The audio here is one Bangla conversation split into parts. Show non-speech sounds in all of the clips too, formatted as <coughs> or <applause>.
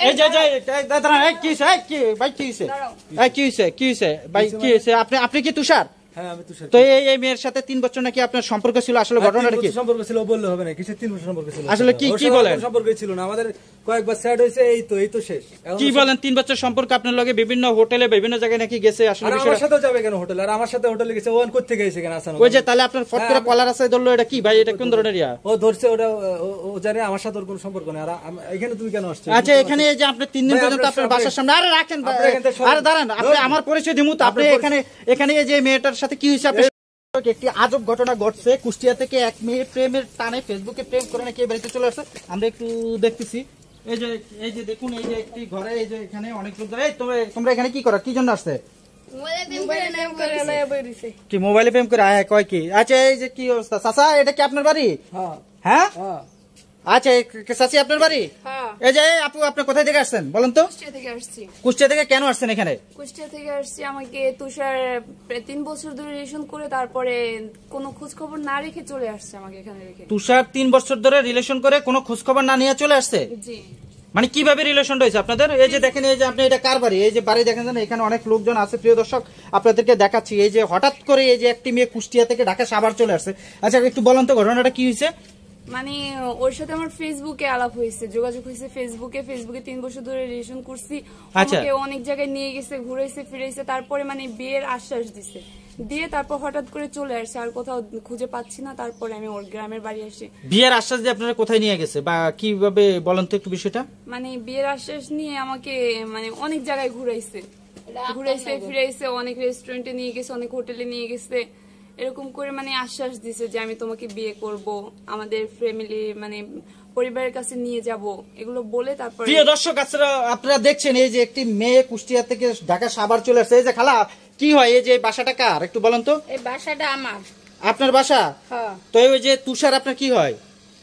আপনি কি তুষার আমার হ্যাঁ, ধরলো এটা কি ভাই এটা ও ধরছে ওটা ও জানে আমার সাথে আচ্ছা এখানে যে আপনি তিন দিন আমার পরিচয় দিমুত আপনি এখানে এখানে যে মেয়েটার সাথে কি হয়েছে আপনি একটি আজব ঘটনা ঘটছে কুষ্টিয়া থেকে এক মেয়ে প্রেমের টানে ফেসবুকে প্রেম করে নাকি বাড়িতে চলে আসছে আমরা একটু দেখতেছি এই যে এই যে দেখুন এই যে একটি ঘরে এই যে এখানে অনেক লোক এই তোমরা এখানে কি করো কি জন্য আসছে কি মোবাইলে প্রেম করে আয় কয় কি আচ্ছা এই যে কি অবস্থা চাচা এটা কি আপনার বাড়ি হ্যাঁ, হ্যাঁ? হ্যাঁ। আচ্ছা চাচি আপনার বাড়ি হ্যাঁ এই যে আপু আপনি কোথায় থেকে আসছেন বলেন তো কুষ্টিয়া থেকে আসছি কুষ্টিয়া থেকে কেন আসছেন এখানে কুষ্টিয়া থেকে আসছি আমাকে তুষার তিন বছর ধরে রিলেশন করে তারপরে কোনো খোঁজ খবর না রেখে চলে আসছে আমাকে এখানে রেখে তুষার তিন বছর ধরে রিলেশন করে কোনো খোঁজ খবর না নিয়ে চলে আসছে জি মানে কিভাবে রিলেশন রয়েছে আপনাদের এই যে দেখেন এই যে আপনি এটা কার বাড়ি এই যে বাড়ি দেখেন এখানে অনেক লোকজন আছে প্রিয় দর্শক আপনাদেরকে দেখাচ্ছি এই যে হঠাৎ করে এই যে একটি মেয়ে কুষ্টিয়া থেকে ঢাকা সাবার চলে আসছে আচ্ছা একটু বলেন তো ঘটনাটা কি হয়েছে মানে ওর সাথে আমার ফেসবুকে আলাপ হয়েছে যোগাযোগ হয়েছে ফেসবুকে ফেসবুকে তিন বছর ধরে রিলেশন করছি আচ্ছা। আমাকে অনেক জায়গায় নিয়ে গেছে ঘুরেছে ফিরেছে তারপরে মানে বিয়ের আশ্বাস দিছে দিয়ে তারপর হঠাৎ করে চলে আসছে আর কোথাও খুঁজে পাচ্ছি না তারপরে আমি ওর গ্রামের বাড়ি আসি বিয়ের আশ্বাস দিয়ে আপনারা কোথায় নিয়ে গেছে বা কিভাবে বলেন তো একটু বিষয়টা মানে বিয়ের আশ্বাস নিয়ে আমাকে মানে অনেক জায়গায় ঘুরাইছে ঘুরাইছে ফিরাইছে অনেক রেস্টুরেন্টে নিয়ে গেছে অনেক হোটেলে নিয়ে গেছে এরকম করে মানে আশ্বাস দিছে যে আমি তোমাকে বিয়ে করব আমাদের ফ্যামিলি মানে পরিবারের কাছে নিয়ে যাব এগুলো বলে তারপর প্রিয় দর্শক আচ্ছা, আপনারা দেখছেন এই যে একটি মেয়ে কুষ্টিয়া থেকে ঢাকা সাভার চলে আসছে এই যে খালা কি হয় এই যে বাসাটা কার একটু বলেন তো এই বাসাটা আমার আপনার বাসা হ্যাঁ। তো ওই যে তুষার আপনার কি হয়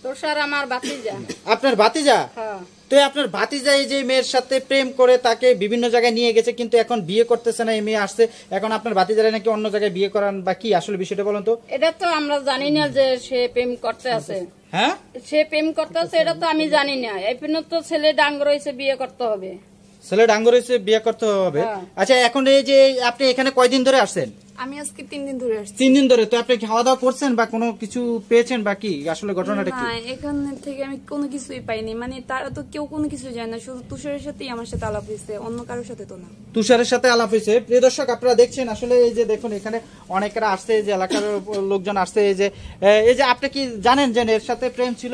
আপনার ভাতিজা হ্যাঁ। তো আপনার ভাতিজা এই যে মেয়ের সাথে প্রেম করে তাকে বিভিন্ন জায়গায় নিয়ে গেছে কিন্তু এখন বিয়ে করতেছে না এই মেয়ে আসছে এখন আপনার ভাতিজারা নাকি অন্য জায়গায় বিয়ে করান বা কি আসলে বিষয়টা বলুন তো এটা তো আমরা জানি না যে সে প্রেম করতে আছে হ্যাঁ সে প্রেম করতে আছে এটা তো আমি জানি না এখন তো ছেলে ডাঙ্গ রয়েছে বিয়ে করতে হবে ছেলে বিয়ে করতে হবে হ্যাঁ। আচ্ছা এখন এই যে আপনি এখানে কয়দিন ধরে আসছেন আমি আজকে তিন দিন ধরে আসছি তিন দিন ধরে তো আপনি খাওয়া দাওয়া করছেন বা কোনো কিছু পেয়েছেন বা কি আসলে ঘটনাটা কি এখান থেকে আমি কোনো কিছুই পাইনি মানে তারা তো কেউ কোনো কিছু জানে না শুধু তুষারের সাথেই আমার সাথে আলাপ হয়েছে অন্য কারোর সাথে তো না তুষারের সাথে আলাপ হয়েছে প্রিয় দর্শক আপনারা দেখছেন আসলে এই যে দেখুন এখানে অনেকেরা আসছে যে এলাকার <coughs> লোকজন আসছে এই যে এই যে আপনি কি জানেন যে এর সাথে প্রেম ছিল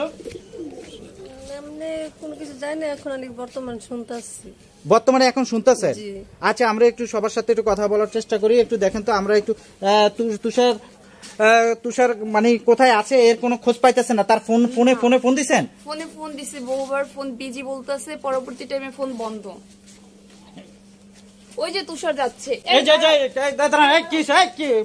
কোনো কিছু জানি এখন অনেক বর্তমান শুনতে আসছি বর্তমানে এখন শুনতেছে আচ্ছা আমরা একটু সবার সাথে একটু কথা বলার চেষ্টা করি একটু দেখেন তো আমরা একটু তুষার তুষার মানে কোথায় আছে এর কোনো খোঁজ পাইতেছে না তার ফোন ফোনে ফোনে ফোন দিছেন ফোনে ফোন দিছে বহুবার ফোন বিজি বলতেছে পরবর্তী টাইমে ফোন বন্ধ ওই যে তুষার যাচ্ছে ভাই কি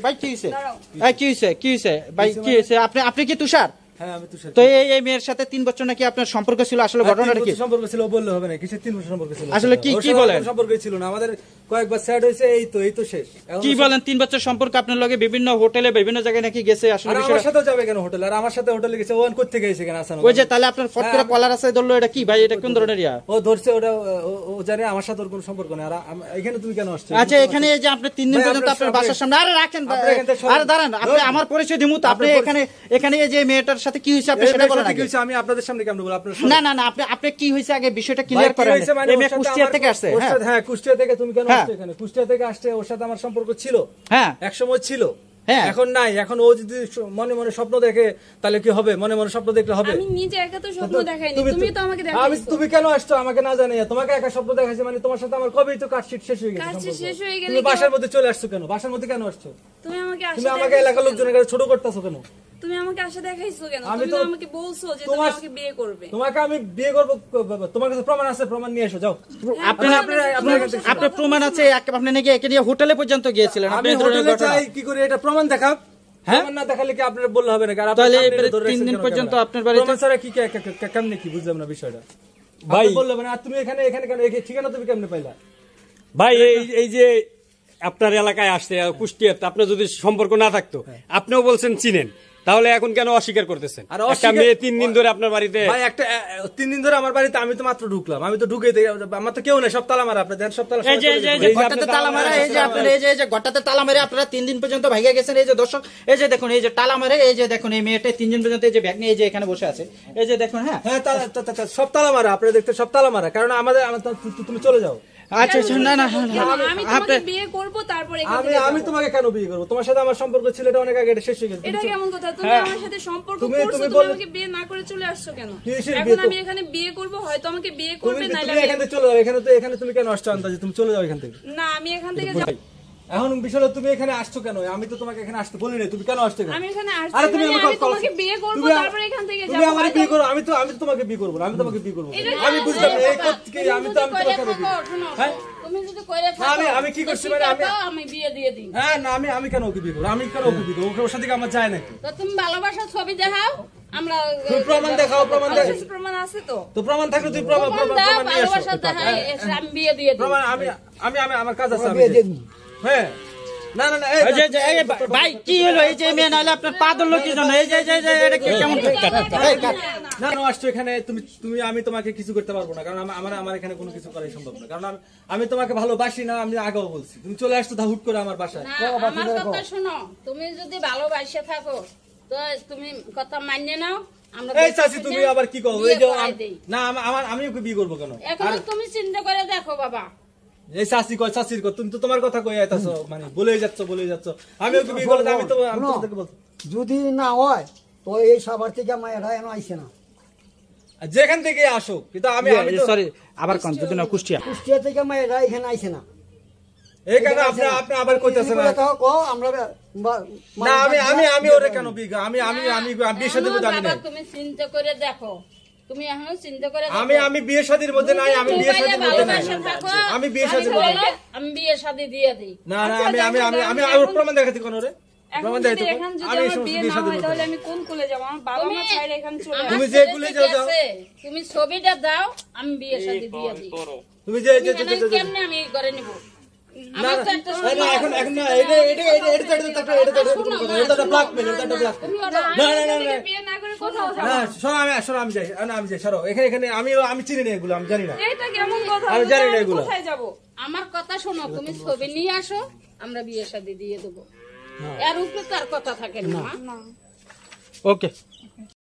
ভাই কি আপনি আপনি কি তুষার হ্যাঁ, তো এই মেয়ের সাথে তিন বছর নাকি আপনার সম্পর্ক ছিল আসলে হ্যাঁ, ঘটনাটা কি সম্পর্ক ছিল বললে হবে না কিছু তিন বছর সম্পর্ক ছিল আসলে কি কি বলেন সম্পর্ক ছিল না আমাদের কয়েকবার স্যাড হয়েছে এই তো এই তো শেষ কি বলেন তিন বছর সম্পর্ক আপনার লগে বিভিন্ন হোটেলে বিভিন্ন জায়গায় নাকি গেছে আসলে আমার সাথে যাবে কেন আর আমার সাথে হোটেলে গেছে ওন কেন ওই যে তাহলে আপনার ফট করে কলার হ্যাঁ, আছে ধরলো এটা কি ভাই এটা কোন ধরনের ইয়া ও ধরছে ওটা ও জানে আমার সাথে ওর কোনো সম্পর্ক নেই আর এখানে তুমি কেন আসছো আচ্ছা এখানে এই যে আপনি তিন দিন পর্যন্ত আপনার বাসার সামনে আরে রাখেন আরে দাঁড়ান আপনি আমার পরিচয় দিমু তো আপনি এখানে এখানে এই যে মেয়েটার সাথে কি হয়েছে বলেন আমি আপনাদের সামনে বলবো আপনার না না না আপনি আপনি কি হয়েছে আগে বিষয়টা ক্লিয়ার করেন মানে এই কুষ্টিয়া থেকে আসছে হ্যাঁ।, হ্যাঁ কুষ্টিয়া থেকে তুমি কেন হ্যাঁ। আসছো এখানে কুষ্টিয়া থেকে আসছে ওর সাথে আমার সম্পর্ক ছিল হ্যাঁ ছিল হ্যাঁ। এখন নাই এখন ও যদি মনে মনে স্বপ্ন দেখে তাহলে কি হবে মনে মনে স্বপ্ন দেখলে হবে আমি নিজে একা তো স্বপ্ন দেখাইনি তুমি তো আমাকে দেখাইছো আমি তুমি কেন আসছো আমাকে না জানাইয়া তোমাকে একা স্বপ্ন দেখাইছে মানে তোমার সাথে আমার কবেই তো কাটশিট শেষ হয়ে গেছে কাটশিট শেষ হয়ে তুমি বাসার মধ্যে চলে আসছো কেন বাসার মধ্যে কেন আসছো তুমি আমাকে তুমি আমাকে এলাকার লোকজনের কাছে ছোট করতেছো কেন তুমি আমাকে আশা দেখাইছো কেন তুমি আমাকে বলছো যে তুমি আমাকে বিয়ে করবে তোমাকে আমি বিয়ে করব তোমার কাছে প্রমাণ আছে প্রমাণ নিয়ে এসো যাও আপনি হ্যাঁ, আপনি প্রমাণ আছে আপনি নাকি একে নিয়ে হোটেলে পর্যন্ত গিয়েছিলেন আপনি হোটেলে কি করে এটা প্রমাণ হ্যাঁ? আপনার বিষয়টা ভাই মানে, তুমি এখানে এখানে ঠিকানা তুমি পাইলা ভাই এই যে আপনার এলাকায় আসতে কুষ্টিয়াতে আপনার যদি সম্পর্ক না থাকতো হ্যাঁ। আপনিও বলছেন চিনেন তাহলে এখন কেন অস্বীকার করতেছেন আর একটা মেয়ে তিন দিন ধরে আপনার বাড়িতে ভাই একটা তিন দিন ধরে আমার বাড়িতে আমি তো মাত্র ঢুকলাম আমি তো ঢুকে আমার তো কেউ নেই সব তালা মারা আপনার সব তালা এই যে এই যে তালা মারা এই যে এই যে এই যে তালা আপনারা তিন দিন পর্যন্ত ভাইগা গেছেন এই যে দর্শক এই যে দেখুন এই যে তালা মারে এই যে দেখুন এই মেয়েটা তিন দিন পর্যন্ত এই যে ব্যাগ নিয়ে এই যে এখানে বসে আছে এই যে দেখুন হ্যাঁ হ্যাঁ তালা সব তালা মারা আপনারা দেখতে সব তালা মারা কারণ আমাদের তুমি চলে যাও আচ্ছা, আচ্ছা না না আমি তোমাকে বিয়ে করব তারপর আমি আমি তোমাকে কেন বিয়ে করব তোমার সাথে আমার সম্পর্ক ছিল এটা অনেক আগে শেষ হয়ে গেছে এটা কেমন কথা তুমি হ্যাঁ। আমার সাথে সম্পর্ক করছো তুমি আমাকে বিয়ে না করে চলে আসছো কেন এখন আমি এখানে বিয়ে করব হয়তো আমাকে বিয়ে করবে না তুমি এখান থেকে চলে যাও এখানে তো এখানে তুমি কেন আসছো আন্দাজে তুমি চলে যাও এখান থেকে না আমি এখান থেকে যাই এখন বিশাল তুমি এখানে আসছো কেন আমি তো তোমাকে এখানে আসতে বলিনি তুমি কেন আসছো আমি এখানে আসছি আরে তুমি মানে আমাকে তোমাকে বিয়ে করব তারপর এখান থেকে যাব তুমি আমার বিয়ে করো আমি তো আমি তো তোমাকে বিয়ে করব আমি তোমাকে বিয়ে করব আমি এই আমি তো হ্যাঁ? আমি তোমাকে মানে বিয়ে হ্যাঁ আমার কাজ আছে আমি তোমাকে কিছু করতে পারবো না কারণ আমার আমার এখানে কোনো কিছু করাই সম্ভব না কারণ আমি তোমাকে ভালোবাসি না আমি আগেও বলছি তুমি চলে আসতো তা হুট করে আমার বাসায় শোনো তুমি যদি ভালোবাসে থাকো তুমি কথা মানিয়ে নাও এই কি আমি বিয়ে করবো কেন তুমি চিন্তা করে দেখো বাবা যদি না হয় তো এই সবার থেকে মায়েরা এনে আইসে না যেখান থেকে আসো কিন্তু আমি সরি ইয়ে, আবার কুষ্টিয়া কুষ্টিয়া থেকে মায়েরা এখানে আইসে না আমি আমি আমি ওরে কেন বিগা আমি আমি আমি বিয়ে সাথে জানি না তুমি চিন্তা করে দেখো তুমি চিন্তা করে আমি আমি বিয়ে মধ্যে নাই আমি বিয়ে মধ্যে নাই আমি বিয়ে মধ্যে আমি বিয়ে দিয়ে দেই না না আমি আমি আমি আমি আর প্রমাণ দেখাতে কোন রে প্রমাণ আমি বিয়ে না হয় তাহলে আমি কোন যাব আমার বাবা মা ছাইরে চলে তুমি যে যাও যাও তুমি ছবিটা দাও আমি বিয়ে দিয়ে দেই তুমি যে যে কেমনে আমি করে নিব আমি চিনি না এগুলো আমি জানি না আমি জানি না এগুলো আমার কথা শোনো তুমি ছবি নিয়ে আসো আমরা বিয়ে সাদি দিয়ে দেবো আর উপরে তার কথা থাকে না ওকে